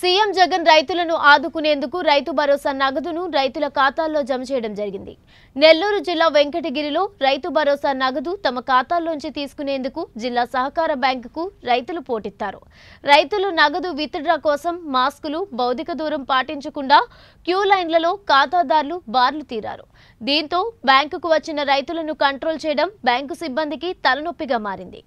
CM Jagan రైతులను ఆదుకునేందుకు రైతు భరోసా నగదును రైతుల ఖాతాల్లో జమ చేయడం జరిగింది నెల్లూరు జిల్లా వెంకటగిరిలో రైతు భరోసా నగదు తమ ఖాతాల్లోంచి తీసుకునేందుకు జిల్లా సహకార బ్యాంకుకు రైతులు పోటెత్తారు రైతులు నగదు విత్డ్రా కోసం మాస్కులు భౌతిక దూరం పాటించకుండా క్యూ లైన్లలో ఖాతాదారులు బార్లు తీరారు దీంతో బ్యాంకుకు వచ్చిన రైతులను కంట్రోల్ చేయడం బ్యాంకు సిబ్బందికి తలనొప్పిగా మారింది